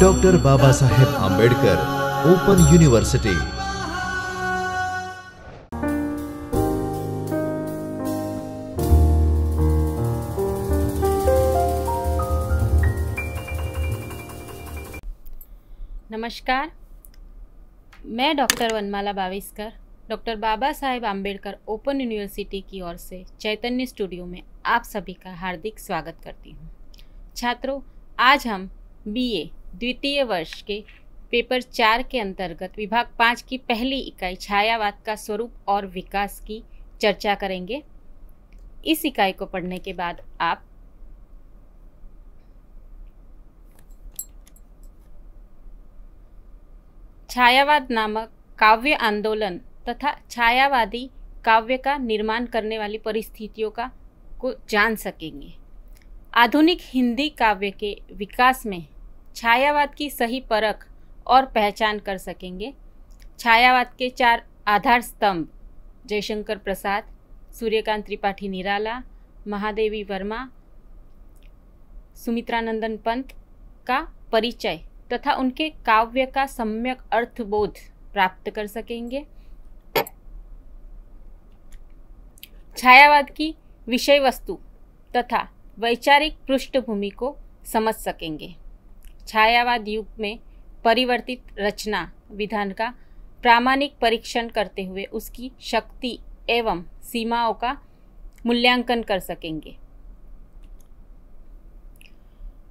doctor Baba Saheb Ambedkar open university नमस्कार मैं doctor Vanmala Baviskar doctor Baba Saheb Ambedkar open university की ओर से चैतन्य स्टूडियो में आप सभी का हार्दिक स्वागत करती हूँ छात्रों आज हम बीए द्वितीय वर्ष के पेपर चार के अंतर्गत विभाग पाँच की पहली इकाई छायावाद का स्वरूप और विकास की चर्चा करेंगे इस इकाई को पढ़ने के बाद आप छायावाद नामक काव्य आंदोलन तथा छायावादी काव्य का निर्माण करने वाली परिस्थितियों का को जान सकेंगे आधुनिक हिंदी काव्य के विकास में छायावाद की सही परख और पहचान कर सकेंगे छायावाद के चार आधार स्तंभ जयशंकर प्रसाद सूर्यकांत त्रिपाठी निराला महादेवी वर्मा सुमित्रानंदन पंत का परिचय तथा उनके काव्य का सम्यक अर्थबोध प्राप्त कर सकेंगे छायावाद की विषय वस्तु तथा वैचारिक पृष्ठभूमि को समझ सकेंगे छायावाद युग में परिवर्तित रचना विधान का प्रामाणिक परीक्षण करते हुए उसकी शक्ति एवं सीमाओं का मूल्यांकन कर सकेंगे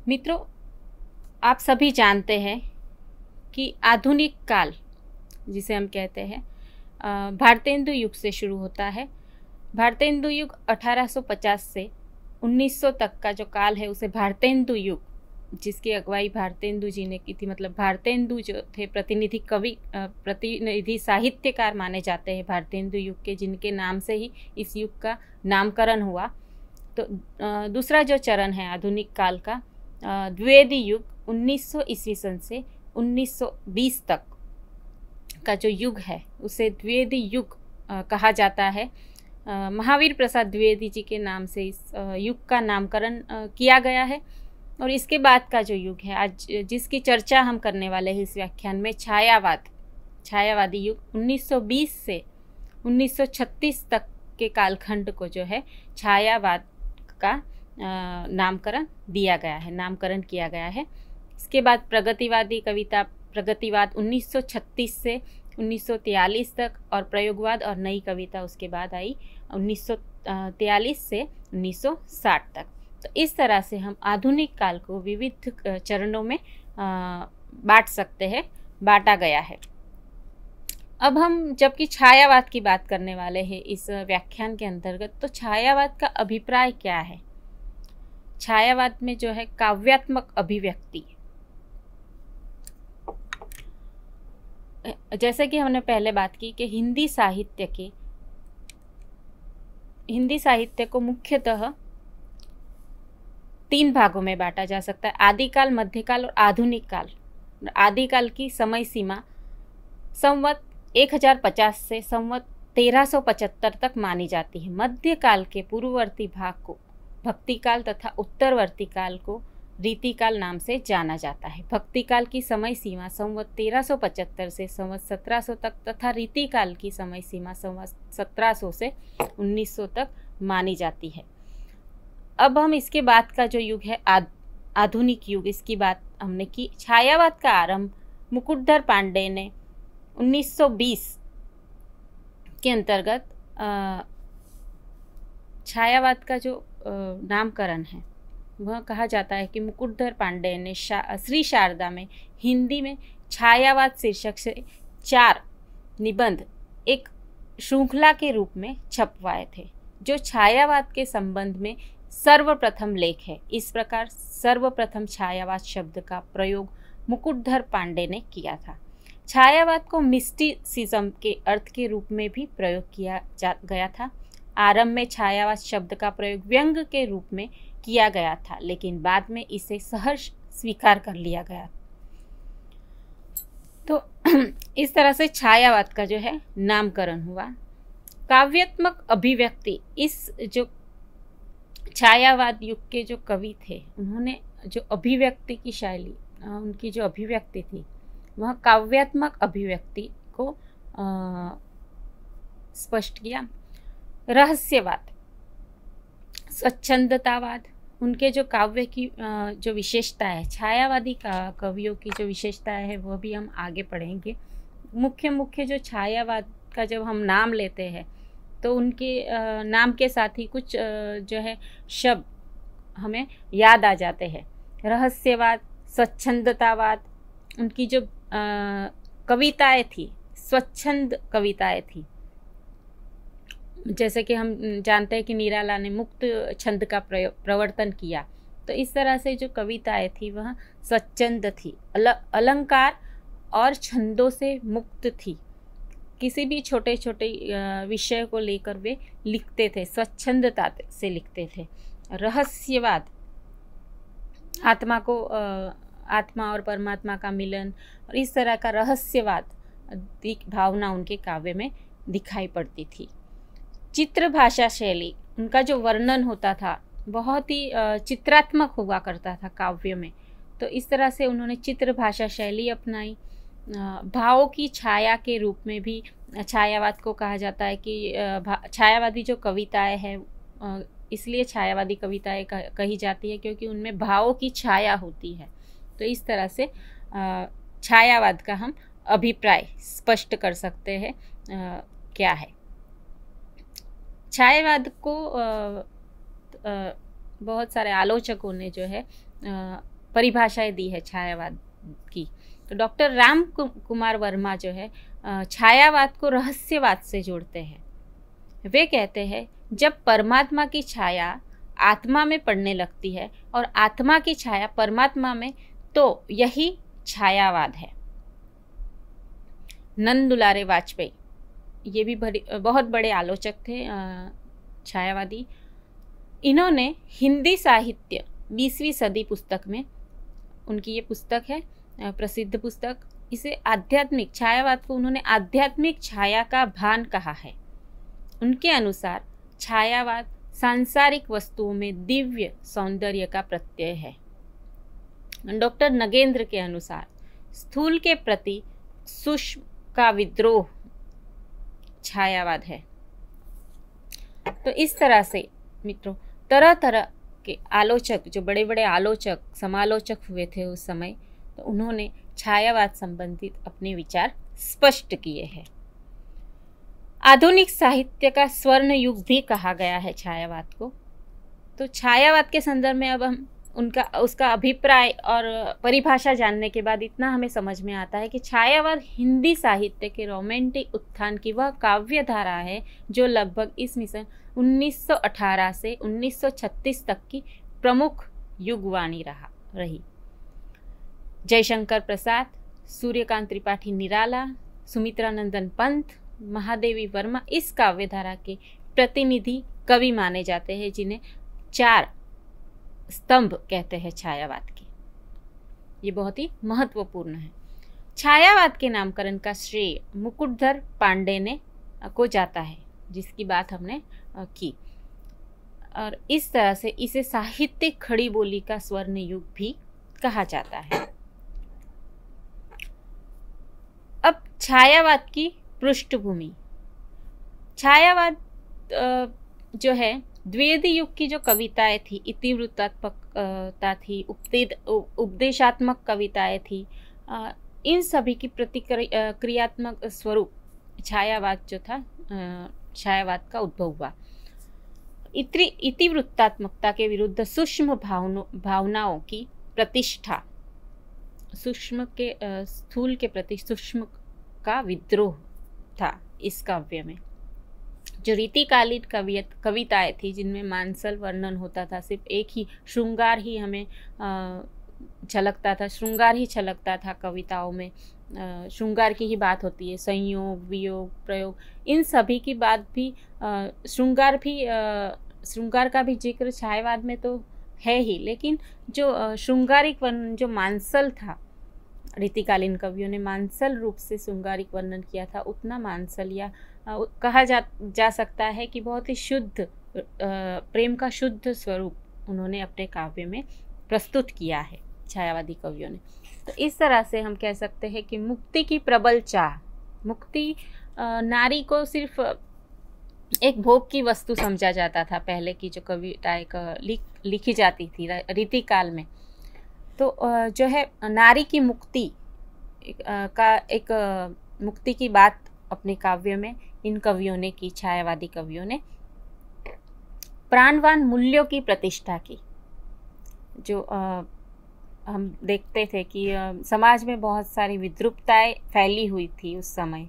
मित्रों आप सभी जानते हैं कि आधुनिक काल जिसे हम कहते हैं भारतेंदु युग से शुरू होता है भारतेंदु युग 1850 से 1900 तक का जो काल है उसे भारतेंदु युग जिसकी अगुवाई भारतेंदु जी ने की थी मतलब भारतेंदु जो थे प्रतिनिधि कवि प्रतिनिधि साहित्यकार माने जाते हैं भारतेंदु युग के जिनके नाम से ही इस युग का नामकरण हुआ तो दूसरा जो चरण है आधुनिक काल का द्विवेदी युग 1900 ईस्वी सन से 1920 तक का जो युग है उसे द्विवेदी युग कहा जाता है महावीर प्रसाद द्विवेदी जी के नाम से इस युग का नामकरण किया गया है और इसके बाद का जो युग है आज जिसकी चर्चा हम करने वाले हैं इस व्याख्यान में छायावाद छायावादी युग 1920 से 1936 तक के कालखंड को जो है छायावाद का नामकरण दिया गया है नामकरण किया गया है इसके बाद प्रगतिवादी कविता प्रगतिवाद 1936 से 1943 तक और प्रयोगवाद और नई कविता उसके बाद आई 1943 से 1960 तक तो इस तरह से हम आधुनिक काल को विविध चरणों में बांट सकते हैं बांटा गया है अब हम जबकि छायावाद की बात करने वाले हैं इस व्याख्यान के अंतर्गत तो छायावाद का अभिप्राय क्या है छायावाद में जो है काव्यात्मक अभिव्यक्ति जैसे कि हमने पहले बात की कि हिंदी साहित्य के हिंदी साहित्य को मुख्यतः तीन भागों में बांटा जा सकता है आदिकाल मध्यकाल और आधुनिक काल आदिकाल की समय सीमा संवत 1050 से संवत 1375 तक मानी जाती है मध्यकाल के पूर्ववर्ती भाग को भक्ति काल तथा उत्तरवर्ती काल को रीतिकाल नाम से जाना जाता है भक्ति काल की समय सीमा संवत 1375 से संवत 1700 तक तथा रीतिकाल की समय सीमा संवत 1700 से 1900 तक मानी जाती है अब हम इसके बाद का जो युग है आद, आधुनिक युग इसकी बात हमने की छायावाद का आरंभ मुकुटधर पांडे ने 1920 के अंतर्गत छायावाद का जो नामकरण है वह कहा जाता है कि मुकुटधर पांडे ने शा, श्री शारदा में हिंदी में छायावाद शीर्षक से चार निबंध एक श्रृंखला के रूप में छपवाए थे जो छायावाद के संबंध में सर्वप्रथम लेख है इस प्रकार सर्वप्रथम छायावाद शब्द का प्रयोग मुकुटधर पांडे ने किया था छायावाद को मिस्टिसिज्म के अर्थ के रूप में भी प्रयोग किया जा गया था आरंभ में छायावाद शब्द का प्रयोग व्यंग के रूप में किया गया था लेकिन बाद में इसे सहर्ष स्वीकार कर लिया गया तो इस तरह से छायावाद का जो है नामकरण हुआ काव्यात्मक अभिव्यक्ति इस जो छायावाद युग के जो कवि थे उन्होंने जो अभिव्यक्ति की शैली उनकी जो अभिव्यक्ति थी वह काव्यात्मक अभिव्यक्ति को स्पष्ट किया रहस्यवाद स्वच्छंदतावाद उनके जो काव्य की आ, जो विशेषता है छायावादी कवियों की जो विशेषता है वह भी हम आगे पढ़ेंगे मुख्य मुख्य जो छायावाद का जब हम नाम लेते हैं तो उनके नाम के साथ ही कुछ जो है शब्द हमें याद आ जाते हैं रहस्यवाद स्वच्छंदतावाद उनकी जो कविताएं थी स्वच्छंद कविताएं थी जैसे कि हम जानते हैं कि निराला ने मुक्त छंद का प्रवर्तन किया तो इस तरह से जो कविताएं थी वह स्वच्छंद थी अल अलंकार और छंदों से मुक्त थी किसी भी छोटे छोटे विषय को लेकर वे लिखते थे स्वच्छंदता से लिखते थे रहस्यवाद आत्मा को आत्मा और परमात्मा का मिलन और इस तरह का रहस्यवाद भावना उनके काव्य में दिखाई पड़ती थी चित्र भाषा शैली उनका जो वर्णन होता था बहुत ही चित्रात्मक हुआ करता था काव्य में तो इस तरह से उन्होंने चित्र भाषा शैली अपनाई भावों की छाया के रूप में भी छायावाद को कहा जाता है कि छायावादी जो कविताएं हैं इसलिए छायावादी कविताएं कही जाती है क्योंकि उनमें भावों की छाया होती है तो इस तरह से छायावाद का हम अभिप्राय स्पष्ट कर सकते हैं क्या है छायावाद को बहुत सारे आलोचकों ने जो है परिभाषाएं दी है छायावाद की तो डॉक्टर राम कुमार वर्मा जो है छायावाद को रहस्यवाद से जोड़ते हैं वे कहते हैं जब परमात्मा की छाया आत्मा में पड़ने लगती है और आत्मा की छाया परमात्मा में तो यही छायावाद है नंद दुलारे वाजपेयी ये भी बड़ी बहुत बड़े आलोचक थे छायावादी इन्होंने हिंदी साहित्य बीसवीं सदी पुस्तक में उनकी ये पुस्तक है प्रसिद्ध पुस्तक इसे आध्यात्मिक छायावाद को उन्होंने आध्यात्मिक छाया का भान कहा है उनके अनुसार छायावाद सांसारिक वस्तुओं में दिव्य सौंदर्य का प्रत्यय है डॉक्टर नगेंद्र के अनुसार स्थूल के प्रति सूक्ष्म का विद्रोह छायावाद है तो इस तरह से मित्रों तरह तरह के आलोचक जो बड़े बड़े आलोचक समालोचक हुए थे उस समय तो उन्होंने छायावाद संबंधित अपने विचार स्पष्ट किए हैं आधुनिक साहित्य का स्वर्ण युग भी कहा गया है छायावाद को तो छायावाद के संदर्भ में अब हम उनका उसका अभिप्राय और परिभाषा जानने के बाद इतना हमें समझ में आता है कि छायावाद हिंदी साहित्य के रोमांटिक उत्थान की वह काव्य धारा है जो लगभग इस मिशन 1918 से 1936 तक की प्रमुख युगवाणी रहा रही जयशंकर प्रसाद सूर्यकांत त्रिपाठी निराला सुमित्रानंदन पंत महादेवी वर्मा इस काव्यधारा के प्रतिनिधि कवि माने जाते हैं जिन्हें चार स्तंभ कहते हैं छायावाद के ये बहुत ही महत्वपूर्ण है छायावाद के नामकरण का श्रेय मुकुटधर पांडे ने को जाता है जिसकी बात हमने की और इस तरह से इसे साहित्य खड़ी बोली का स्वर्ण युग भी कहा जाता है छायावाद की पृष्ठभूमि छायावाद जो है द्वेदी युग की जो कविताएं थी इतिवृत्तात्मकता थी उपदेद उपदेशात्मक कविताएं थी इन सभी की प्रतिक्रियात्मक स्वरूप छायावाद जो था छायावाद का उद्भव हुआ इतिवृत्तात्मकता के विरुद्ध सूक्ष्म भावनो भावनाओं की प्रतिष्ठा सूक्ष्म के स्थूल के प्रति सूक्ष्म का विद्रोह था इस काव्य में जो रीतिकालीन कवियत कविताएं थी जिनमें मानसल वर्णन होता था सिर्फ एक ही श्रृंगार ही हमें छलकता था श्रृंगार ही छलकता था कविताओं में श्रृंगार की ही बात होती है संयोग वियोग प्रयोग इन सभी की बात भी श्रृंगार भी श्रृंगार का भी जिक्र छायावाद में तो है ही लेकिन जो श्रृंगारिक वर्णन जो मानसल था रीतिकालीन कवियों ने मानसल रूप से श्रृंगारिक वर्णन किया था उतना मानसल या कहा जा जा सकता है कि बहुत ही शुद्ध प्रेम का शुद्ध स्वरूप उन्होंने अपने काव्य में प्रस्तुत किया है छायावादी कवियों ने तो इस तरह से हम कह सकते हैं कि मुक्ति की प्रबल चाह मुक्ति नारी को सिर्फ एक भोग की वस्तु समझा जाता था पहले की जो कविताएँ लिख लिखी जाती थी रीतिकाल में तो जो है नारी की मुक्ति का एक मुक्ति की बात अपने काव्य में इन कवियों ने की छायावादी कवियों ने प्राणवान मूल्यों की प्रतिष्ठा की जो हम देखते थे कि समाज में बहुत सारी विद्रुपताएँ फैली हुई थी उस समय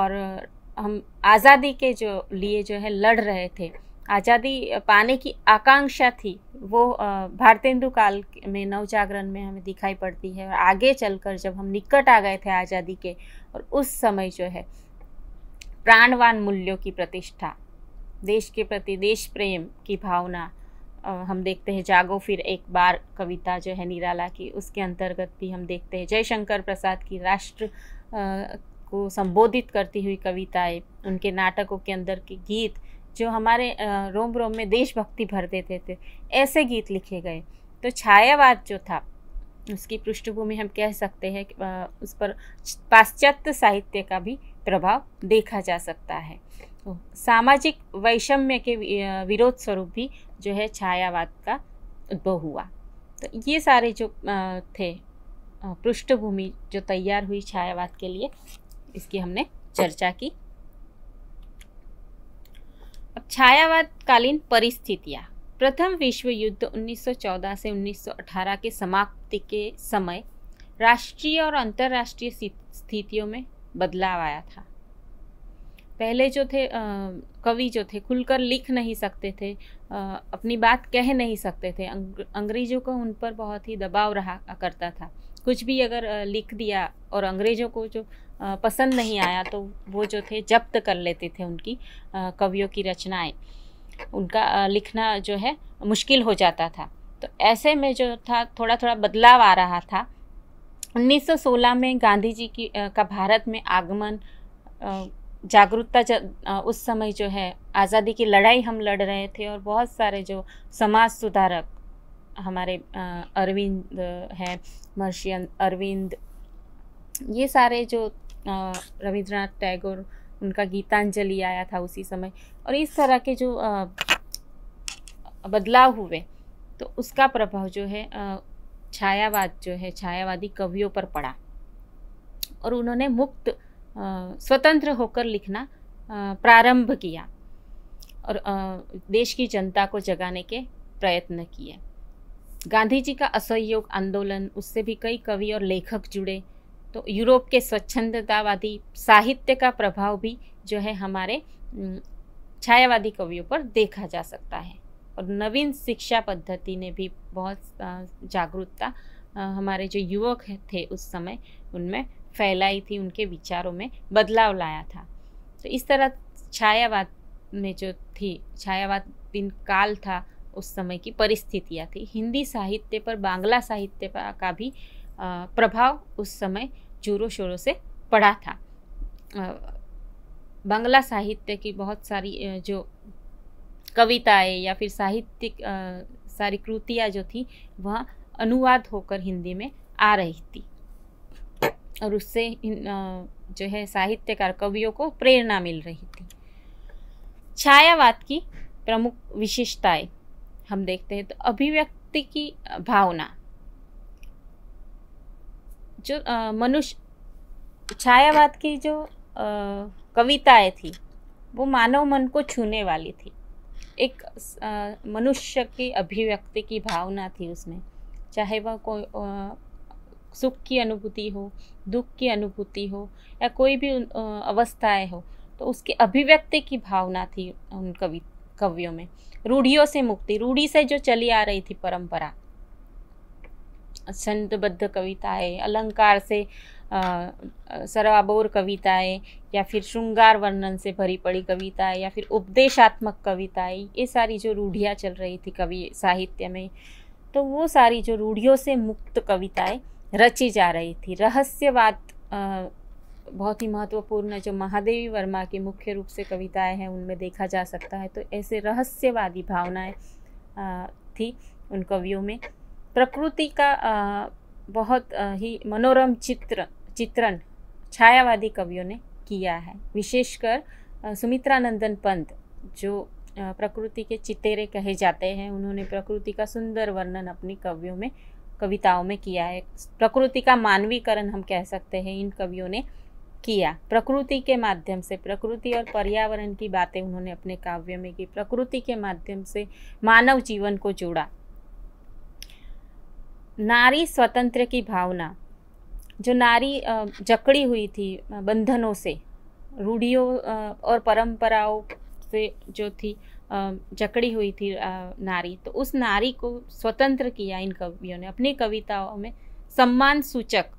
और हम आज़ादी के जो लिए जो है लड़ रहे थे आज़ादी पाने की आकांक्षा थी वो भारतेंदु काल में नव जागरण में हमें दिखाई पड़ती है और आगे चलकर जब हम निकट आ गए थे आज़ादी के और उस समय जो है प्राणवान मूल्यों की प्रतिष्ठा देश के प्रति देश प्रेम की भावना हम देखते हैं जागो फिर एक बार कविता जो है निराला की उसके अंतर्गत भी हम देखते हैं जयशंकर प्रसाद की राष्ट्र को संबोधित करती हुई कविताएं उनके नाटकों के अंदर के गीत जो हमारे रोम रोम में देशभक्ति भर देते थे ऐसे गीत लिखे गए तो छायावाद जो था उसकी पृष्ठभूमि हम कह सकते हैं उस पर पाश्चात्य साहित्य का भी प्रभाव देखा जा सकता है तो सामाजिक वैषम्य के विरोध स्वरूप भी जो है छायावाद का उद्भव हुआ तो ये सारे जो थे पृष्ठभूमि जो तैयार हुई छायावाद के लिए इसकी हमने चर्चा की छायावादकालीन परिस्थितियाँ प्रथम विश्व युद्ध 1914 से 1918 के समाप्ति के समय राष्ट्रीय और अंतर्राष्ट्रीय स्थितियों में बदलाव आया था पहले जो थे कवि जो थे खुलकर लिख नहीं सकते थे आ, अपनी बात कह नहीं सकते थे अंग, अंग्रेजों का उन पर बहुत ही दबाव रहा करता था कुछ भी अगर लिख दिया और अंग्रेजों को जो पसंद नहीं आया तो वो जो थे जब्त कर लेते थे उनकी कवियों की रचनाएं उनका लिखना जो है मुश्किल हो जाता था तो ऐसे में जो था थोड़ा थोड़ा बदलाव आ रहा था 1916 में गांधी जी की का भारत में आगमन जागरूकता उस समय जो है आज़ादी की लड़ाई हम लड़ रहे थे और बहुत सारे जो समाज सुधारक हमारे अरविंद है महर्षि अरविंद ये सारे जो रविंद्रनाथ टैगोर उनका गीतांजलि आया था उसी समय और इस तरह के जो बदलाव हुए तो उसका प्रभाव जो है छायावाद जो है छायावादी कवियों पर पड़ा और उन्होंने मुक्त स्वतंत्र होकर लिखना प्रारंभ किया और देश की जनता को जगाने के प्रयत्न किए गांधी जी का असहयोग आंदोलन उससे भी कई कवि और लेखक जुड़े तो यूरोप के स्वच्छंदतावादी साहित्य का प्रभाव भी जो है हमारे छायावादी कवियों पर देखा जा सकता है और नवीन शिक्षा पद्धति ने भी बहुत जागरूकता हमारे जो युवक थे उस समय उनमें फैलाई थी उनके विचारों में बदलाव लाया था तो इस तरह छायावाद में जो थी छायावाद दिन काल था उस समय की परिस्थितियाँ थी हिंदी साहित्य पर बांग्ला साहित्य का भी प्रभाव उस समय जोरों शोरों से पढ़ा था बांग्ला साहित्य की बहुत सारी जो कविताएं या फिर साहित्यिक सारी कृतियाँ जो थी वह अनुवाद होकर हिंदी में आ रही थी और उससे जो है साहित्यकार कवियों को प्रेरणा मिल रही थी छायावाद की प्रमुख विशेषताएं हम देखते हैं तो अभिव्यक्ति की भावना जो मनुष्य छायावाद की जो कविताएं थी वो मानव मन को छूने वाली थी एक मनुष्य की अभिव्यक्ति की भावना थी उसमें चाहे वह कोई सुख की अनुभूति हो दुख की अनुभूति हो या कोई भी अवस्थाएं हो तो उसकी अभिव्यक्ति की भावना थी उन कवि कवियों में रूढ़ियों से मुक्ति रूढ़ी से जो चली आ रही थी परंपरा संतबद्ध कविताएं अलंकार से सराबोर कविताएं या फिर श्रृंगार वर्णन से भरी पड़ी कविताएं या फिर उपदेशात्मक कविताएं ये सारी जो रूढ़ियाँ चल रही थी कवि साहित्य में तो वो सारी जो रूढ़ियों से मुक्त कविताएं रची जा रही थी रहस्यवाद बहुत ही महत्वपूर्ण जो महादेवी वर्मा की मुख्य रूप से कविताएं हैं उनमें देखा जा सकता है तो ऐसे रहस्यवादी भावनाएं थी उन कवियों में प्रकृति का बहुत ही मनोरम चित्र चित्रण छायावादी कवियों ने किया है विशेषकर नंदन पंत जो प्रकृति के चितेरे कहे जाते हैं उन्होंने प्रकृति का सुंदर वर्णन अपनी कवियों में कविताओं में किया है प्रकृति का मानवीकरण हम कह सकते हैं इन कवियों ने किया प्रकृति के माध्यम से प्रकृति और पर्यावरण की बातें उन्होंने अपने काव्य में की प्रकृति के माध्यम से मानव जीवन को जोड़ा नारी स्वतंत्र की भावना जो नारी जकड़ी हुई थी बंधनों से रूढ़ियों और परंपराओं से जो थी जकड़ी हुई थी नारी तो उस नारी को स्वतंत्र किया इन कवियों ने अपनी कविताओं में सम्मान सूचक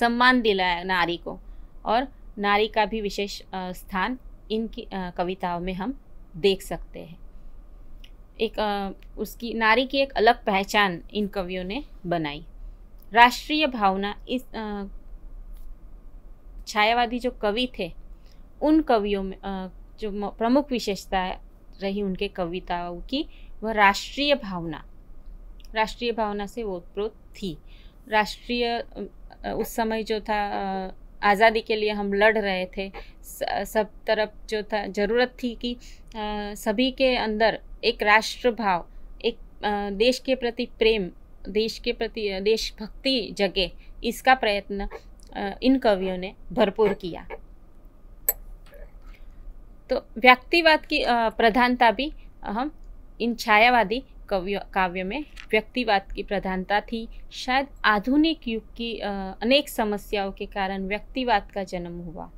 सम्मान दिलाया नारी को और नारी का भी विशेष स्थान इनकी कविताओं में हम देख सकते हैं एक आ, उसकी नारी की एक अलग पहचान इन कवियों ने बनाई राष्ट्रीय भावना इस छायावादी जो कवि थे उन कवियों में आ, जो प्रमुख विशेषता रही उनके कविताओं की वह राष्ट्रीय भावना राष्ट्रीय भावना से ओतप्रोत थी राष्ट्रीय उस समय जो था आज़ादी के लिए हम लड़ रहे थे सब तरफ जो था ज़रूरत थी कि सभी के अंदर एक राष्ट्र भाव एक देश के प्रति प्रेम देश के प्रति देशभक्ति जगे इसका प्रयत्न इन कवियों ने भरपूर किया तो व्यक्तिवाद की प्रधानता भी हम इन छायावादी काव्य काव्य में व्यक्तिवाद की प्रधानता थी शायद आधुनिक युग की अनेक समस्याओं के कारण व्यक्तिवाद का जन्म हुआ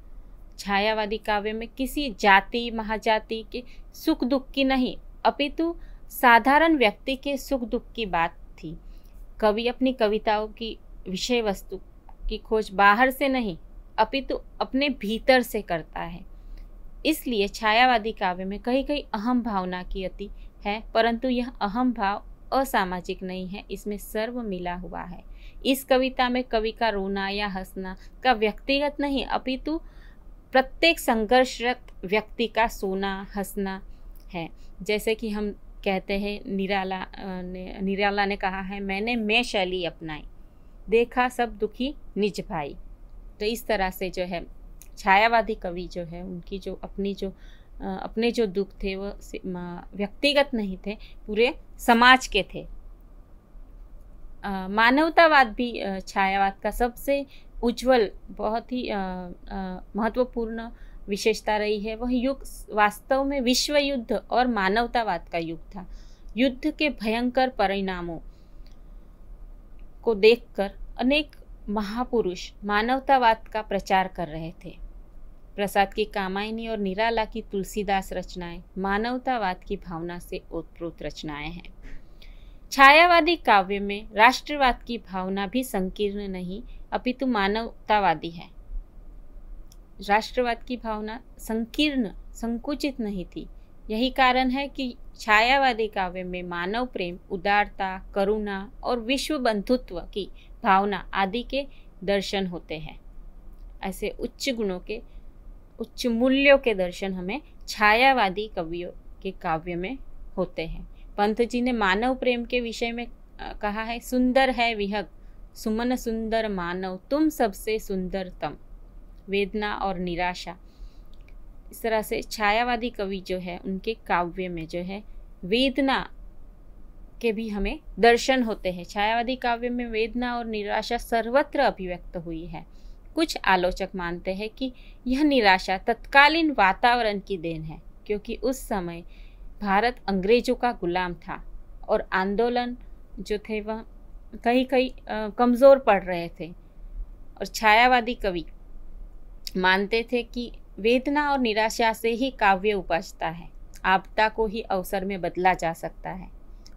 छायावादी काव्य में किसी जाति महाजाति के सुख दुख की नहीं अपितु साधारण व्यक्ति के सुख दुख की बात थी कवि अपनी कविताओं की विषय वस्तु की खोज बाहर से नहीं अपितु अपने भीतर से करता है इसलिए छायावादी काव्य में कहीं कहीं अहम भावना की अति है परंतु यह अहम भाव असामाजिक नहीं है इसमें सर्व मिला हुआ है इस कविता में कवि का रोना या हंसना का व्यक्तिगत नहीं अपितु प्रत्येक संघर्षरत व्यक्ति का सोना हंसना है जैसे कि हम कहते हैं निराला ने निराला ने कहा है मैंने मैं शैली अपनाई देखा सब दुखी निज भाई तो इस तरह से जो है छायावादी कवि जो है उनकी जो अपनी जो अपने जो दुख थे वो व्यक्तिगत नहीं थे पूरे समाज के थे मानवतावाद भी छायावाद का सबसे उज्जवल बहुत ही महत्वपूर्ण विशेषता रही है वह युग वास्तव में विश्व युद्ध और मानवतावाद का युग था युद्ध के भयंकर परिणामों को देखकर अनेक महापुरुष मानवतावाद का प्रचार कर रहे थे प्रसाद की कामायनी और निराला की तुलसीदास रचनाएं मानवतावाद की भावना से ओतप्रोत रचनाएं हैं छायावादी काव्य में राष्ट्रवाद की भावना भी संकीर्ण नहीं अपितु मानवतावादी है राष्ट्रवाद की भावना संकीर्ण संकुचित नहीं थी यही कारण है कि छायावादी काव्य में मानव प्रेम उदारता करुणा और विश्व बंधुत्व की भावना आदि के दर्शन होते हैं ऐसे उच्च गुणों के उच्च मूल्यों के दर्शन हमें छायावादी कवियों के काव्य में होते हैं पंत जी ने मानव प्रेम के विषय में कहा है सुंदर है विहग सुमन सुंदर मानव तुम सबसे सुंदरतम वेदना और निराशा इस तरह से छायावादी कवि जो है उनके काव्य में जो है वेदना के भी हमें दर्शन होते हैं छायावादी काव्य में वेदना और निराशा सर्वत्र अभिव्यक्त हुई है कुछ आलोचक मानते हैं कि यह निराशा तत्कालीन वातावरण की देन है क्योंकि उस समय भारत अंग्रेजों का गुलाम था और आंदोलन जो थे वह कहीं कहीं कमज़ोर पड़ रहे थे और छायावादी कवि मानते थे कि वेदना और निराशा से ही काव्य उपजता है आपदा को ही अवसर में बदला जा सकता है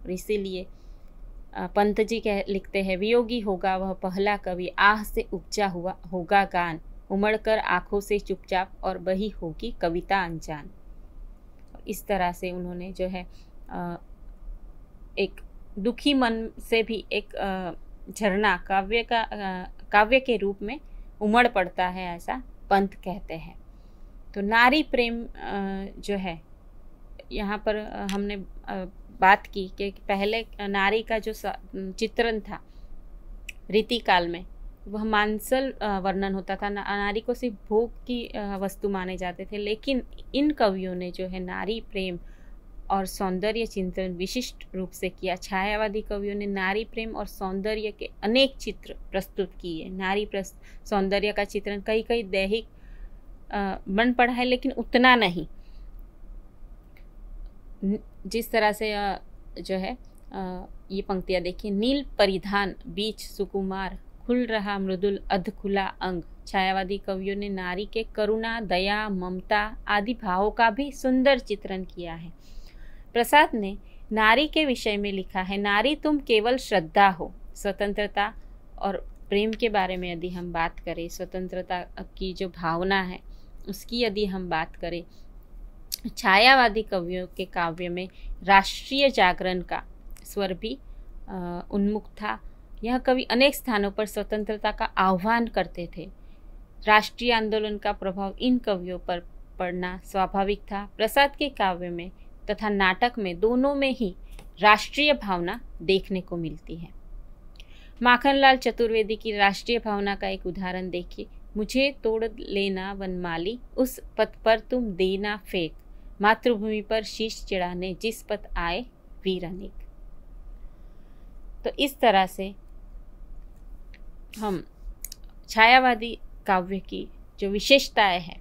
और इसीलिए पंत जी कह लिखते हैं वियोगी होगा वह पहला कवि आह से उपजा हुआ होगा गान उमड़ कर आँखों से चुपचाप और बही होगी कविता अनजान इस तरह से उन्होंने जो है एक दुखी मन से भी एक झरना काव्य का काव्य के रूप में उमड़ पड़ता है ऐसा पंथ कहते हैं तो नारी प्रेम जो है यहाँ पर हमने बात की कि पहले नारी का जो चित्रण था रीति काल में वह मांसल वर्णन होता था नारी को सिर्फ भोग की वस्तु माने जाते थे लेकिन इन कवियों ने जो है नारी प्रेम और सौंदर्य चिंतन विशिष्ट रूप से किया छायावादी कवियों ने नारी प्रेम और सौंदर्य के अनेक चित्र प्रस्तुत किए नारी सौंदर्य का चित्रण कई कई दैहिक बन पड़ा है लेकिन उतना नहीं जिस तरह से जो है ये पंक्तियाँ देखिए नील परिधान बीच सुकुमार खुल रहा मृदुल अध खुला अंग छायावादी कवियों ने नारी के करुणा दया ममता आदि भावों का भी सुंदर चित्रण किया है प्रसाद ने नारी के विषय में लिखा है नारी तुम केवल श्रद्धा हो स्वतंत्रता और प्रेम के बारे में यदि हम बात करें स्वतंत्रता की जो भावना है उसकी यदि हम बात करें छायावादी कवियों के काव्य में राष्ट्रीय जागरण का स्वर भी उन्मुख था यह कवि अनेक स्थानों पर स्वतंत्रता का आह्वान करते थे राष्ट्रीय आंदोलन का प्रभाव इन कवियों पर पड़ना स्वाभाविक था प्रसाद के काव्य में तथा नाटक में दोनों में ही राष्ट्रीय भावना देखने को मिलती है माखनलाल चतुर्वेदी की राष्ट्रीय भावना का एक उदाहरण देखिए मुझे तोड़ लेना वनमाली उस पथ पर तुम देना फेंक मातृभूमि पर शीश चढ़ाने जिस पथ आए वीर अनेक तो इस तरह से हम छायावादी काव्य की जो विशेषताएं हैं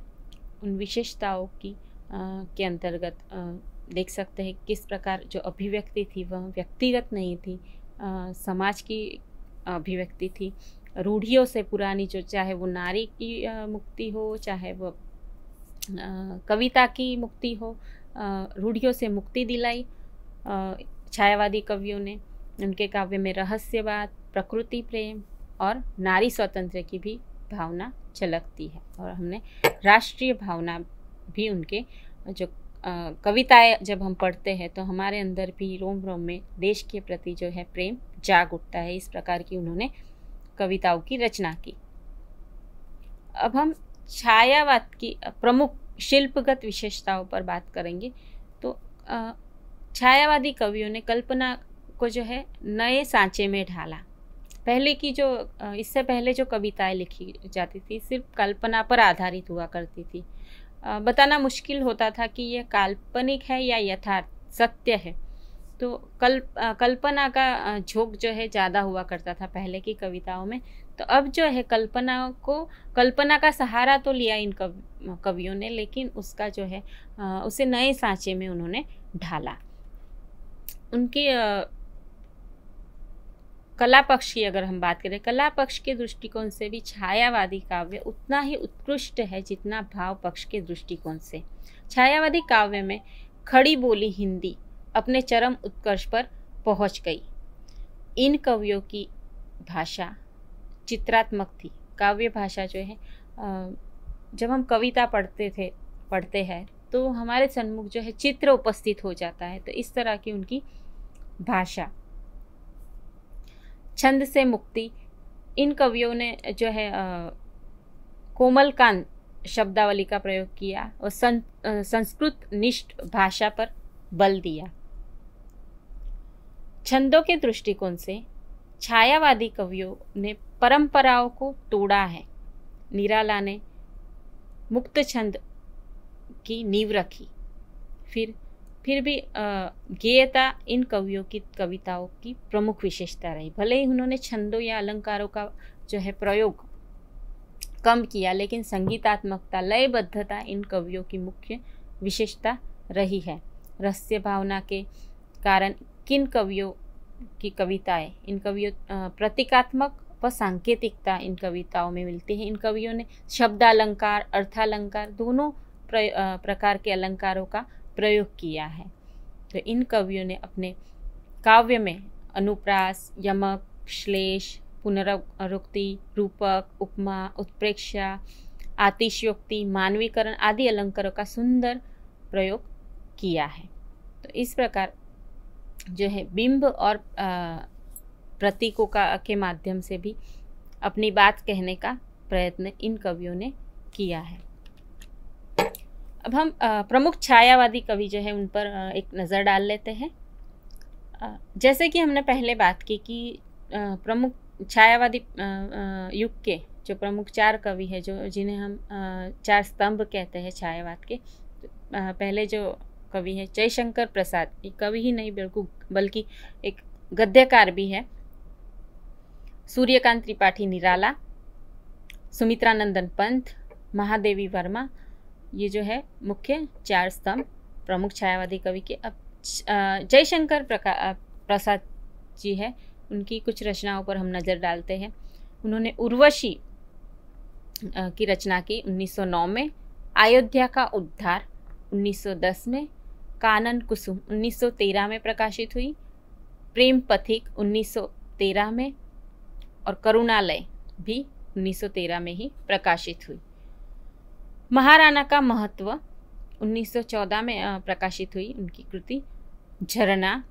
उन विशेषताओं की आ, के अंतर्गत आ, देख सकते हैं किस प्रकार जो अभिव्यक्ति थी वह व्यक्तिगत नहीं थी आ, समाज की अभिव्यक्ति थी रूढ़ियों से पुरानी जो चाहे वो नारी की मुक्ति हो चाहे वो कविता की मुक्ति हो रूढ़ियों से मुक्ति दिलाई छायावादी कवियों ने उनके काव्य में रहस्यवाद प्रकृति प्रेम और नारी स्वतंत्र की भी भावना झलकती है और हमने राष्ट्रीय भावना भी उनके जो कविताएं जब हम पढ़ते हैं तो हमारे अंदर भी रोम रोम में देश के प्रति जो है प्रेम जाग उठता है इस प्रकार की उन्होंने कविताओं की रचना की अब हम छायावाद की प्रमुख शिल्पगत विशेषताओं पर बात करेंगे तो छायावादी कवियों ने कल्पना को जो है नए सांचे में ढाला पहले की जो इससे पहले जो कविताएं लिखी जाती थी सिर्फ कल्पना पर आधारित हुआ करती थी बताना मुश्किल होता था कि यह काल्पनिक है या यथार्थ सत्य है तो कल्प कल्पना का झोंक जो है ज़्यादा हुआ करता था पहले की कविताओं में तो अब जो है कल्पना को कल्पना का सहारा तो लिया इन कव, कवियों ने लेकिन उसका जो है उसे नए सांचे में उन्होंने ढाला उनके कला पक्ष की अगर हम बात करें कला पक्ष के दृष्टिकोण से भी छायावादी काव्य उतना ही उत्कृष्ट है जितना भाव पक्ष के दृष्टिकोण से छायावादी काव्य में खड़ी बोली हिंदी अपने चरम उत्कर्ष पर पहुंच गई इन कवियों की भाषा चित्रात्मक थी काव्य भाषा जो है जब हम कविता पढ़ते थे पढ़ते हैं तो हमारे सन्मुख जो है चित्र उपस्थित हो जाता है तो इस तरह की उनकी भाषा छंद से मुक्ति इन कवियों ने जो है कोमल कांत शब्दावली का प्रयोग किया और सं, संस्कृत निष्ठ भाषा पर बल दिया छंदों के दृष्टिकोण से छायावादी कवियों ने परंपराओं को तोड़ा है निराला ने मुक्त छंद की नींव रखी फिर फिर भी गेयता इन कवियों की कविताओं की प्रमुख विशेषता रही भले ही उन्होंने छंदों या अलंकारों का जो है प्रयोग कम किया लेकिन संगीतात्मकता लयबद्धता इन कवियों की मुख्य विशेषता रही है रहस्य भावना के कारण किन कवियों की कविताएं इन कवियों प्रतीकात्मक व सांकेतिकता इन कविताओं में मिलती है इन कवियों ने शब्द अलंकार अर्थालंकार दोनों प्रकार के अलंकारों का प्रयोग किया है तो इन कवियों ने अपने काव्य में अनुप्रास यमक श्लेष पुनरुक्ति रूपक उपमा उत्प्रेक्षा आतिशयोक्ति मानवीकरण आदि अलंकारों का सुंदर प्रयोग किया है तो इस प्रकार जो है बिंब और आ, प्रतीकों का के माध्यम से भी अपनी बात कहने का प्रयत्न इन कवियों ने किया है अब हम प्रमुख छायावादी कवि जो है उन पर एक नज़र डाल लेते हैं जैसे कि हमने पहले बात की कि प्रमुख छायावादी युग के जो प्रमुख चार कवि है जो जिन्हें हम चार स्तंभ कहते हैं छायावाद के तो, पहले जो कवि है जयशंकर प्रसाद ये कवि ही नहीं बिल्कुल बल्कि एक गद्यकार भी है सूर्यकांत त्रिपाठी निराला सुमित्रानंदन पंत पंथ महादेवी वर्मा ये जो है मुख्य चार स्तंभ प्रमुख छायावादी कवि के अब जयशंकर प्रसाद जी है उनकी कुछ रचनाओं पर हम नज़र डालते हैं उन्होंने उर्वशी की रचना की 1909 में अयोध्या का उद्धार 1910 में कानन कुसुम 1913 में प्रकाशित हुई प्रेम पथिक 1913 में और करुणालय भी 1913 में ही प्रकाशित हुई महाराणा का महत्व 1914 में प्रकाशित हुई उनकी कृति झरना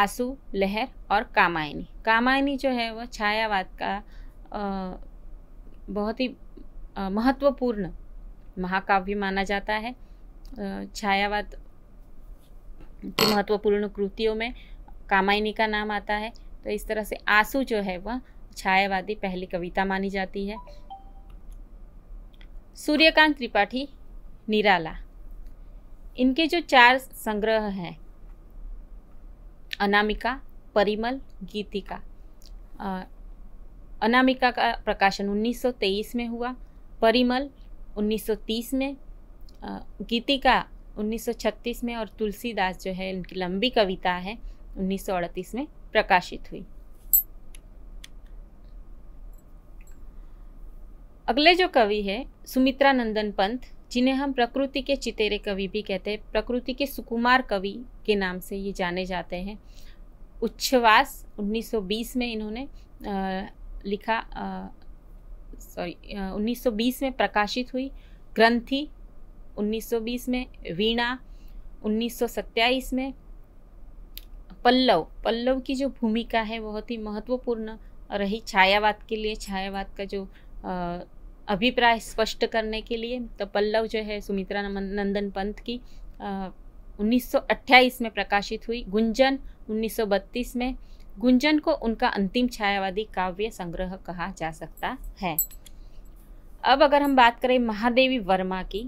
आंसू लहर और कामायनी कामायनी जो है वह छायावाद का बहुत ही महत्वपूर्ण महाकाव्य माना जाता है छायावाद की महत्वपूर्ण कृतियों में कामायनी का नाम आता है तो इस तरह से आंसू जो है वह छायावादी पहली कविता मानी जाती है सूर्यकांत त्रिपाठी निराला इनके जो चार संग्रह हैं अनामिका परिमल गीतिका अनामिका का प्रकाशन 1923 में हुआ परिमल 1930 में गीतिका 1936 में और तुलसीदास जो है इनकी लंबी कविता है 1938 में प्रकाशित हुई अगले जो कवि है सुमित्रा नंदन पंत जिन्हें हम प्रकृति के चितेरे कवि भी कहते हैं प्रकृति के सुकुमार कवि के नाम से ये जाने जाते हैं उच्छ्वास 1920 में इन्होंने आ, लिखा सॉरी 1920 में प्रकाशित हुई ग्रंथि 1920 में वीणा 1927 में पल्लव पल्लव की जो भूमिका है बहुत ही महत्वपूर्ण रही छायावाद के लिए छायावाद का जो अभिप्राय स्पष्ट करने के लिए तो पल्लव जो है सुमित्रा नंदन पंत की उन्नीस में प्रकाशित हुई गुंजन 1932 में गुंजन को उनका अंतिम छायावादी काव्य संग्रह कहा जा सकता है अब अगर हम बात करें महादेवी वर्मा की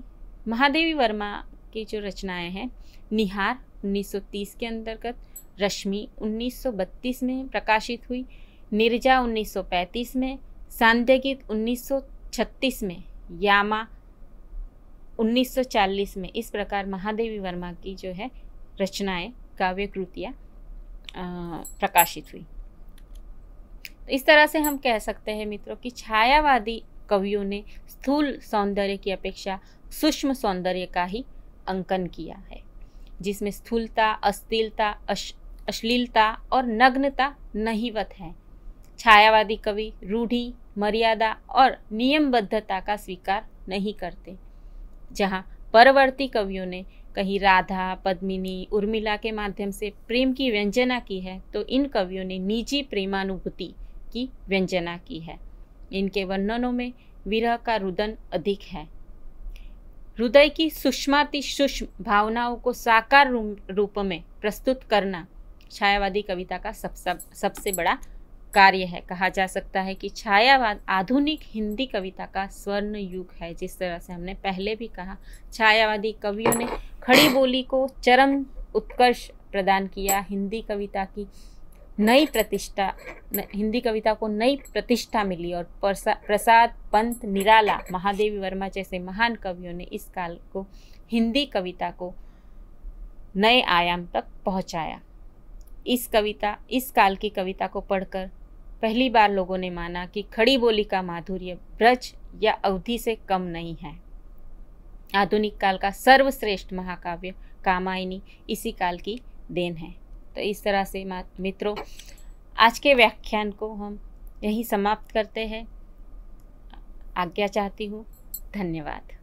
महादेवी वर्मा की जो रचनाएं हैं निहार 1930 के अंतर्गत रश्मि 1932 में प्रकाशित हुई निर्जा 1935 में संदिग्ध गीत 1936 में यामा 1940 में इस प्रकार महादेवी वर्मा की जो है रचनाएं काव्य कृतियाँ प्रकाशित हुई तो इस तरह से हम कह सकते हैं मित्रों कि छायावादी कवियों ने स्थूल सौंदर्य की अपेक्षा सूक्ष्म सौंदर्य का ही अंकन किया है जिसमें स्थूलता अश्लीलता अश्लीलता और नग्नता नहीं वत है छायावादी कवि रूढ़ी मर्यादा और नियमबद्धता का स्वीकार नहीं करते जहाँ परवर्ती कवियों ने कहीं राधा पद्मिनी उर्मिला के माध्यम से प्रेम की व्यंजना की है तो इन कवियों ने निजी प्रेमानुभूति की व्यंजना की है इनके वर्णनों में विरह का रुदन अधिक है हृदय की सुषमाति सूक्ष्म भावनाओं को साकार रूप में प्रस्तुत करना छायावादी कविता का सबसे सबसे बड़ा कार्य है कहा जा सकता है कि छायावाद आधुनिक हिंदी कविता का स्वर्ण युग है जिस तरह से हमने पहले भी कहा छायावादी कवियों ने खड़ी बोली को चरम उत्कर्ष प्रदान किया हिंदी कविता की नई प्रतिष्ठा हिंदी कविता को नई प्रतिष्ठा मिली और प्रसाद पंत निराला महादेवी वर्मा जैसे महान कवियों ने इस काल को हिंदी कविता को नए आयाम तक पहुंचाया इस कविता इस काल की कविता को पढ़कर पहली बार लोगों ने माना कि खड़ी बोली का माधुर्य ब्रज या अवधि से कम नहीं है आधुनिक काल का सर्वश्रेष्ठ महाकाव्य कामायनी इसी काल की देन है तो इस तरह से मित्रों आज के व्याख्यान को हम यहीं समाप्त करते हैं आज्ञा चाहती हूँ धन्यवाद